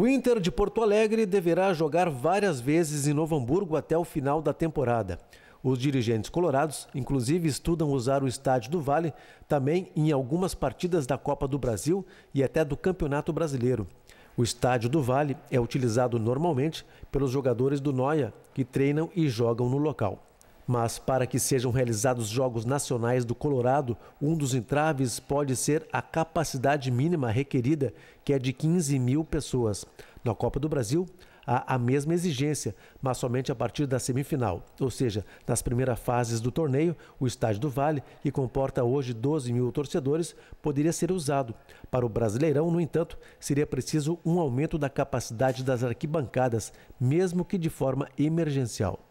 O Inter de Porto Alegre deverá jogar várias vezes em Novo Hamburgo até o final da temporada. Os dirigentes colorados, inclusive, estudam usar o estádio do Vale também em algumas partidas da Copa do Brasil e até do Campeonato Brasileiro. O estádio do Vale é utilizado normalmente pelos jogadores do Noia que treinam e jogam no local. Mas para que sejam realizados Jogos Nacionais do Colorado, um dos entraves pode ser a capacidade mínima requerida, que é de 15 mil pessoas. Na Copa do Brasil, há a mesma exigência, mas somente a partir da semifinal, ou seja, nas primeiras fases do torneio, o Estádio do Vale, que comporta hoje 12 mil torcedores, poderia ser usado. Para o Brasileirão, no entanto, seria preciso um aumento da capacidade das arquibancadas, mesmo que de forma emergencial.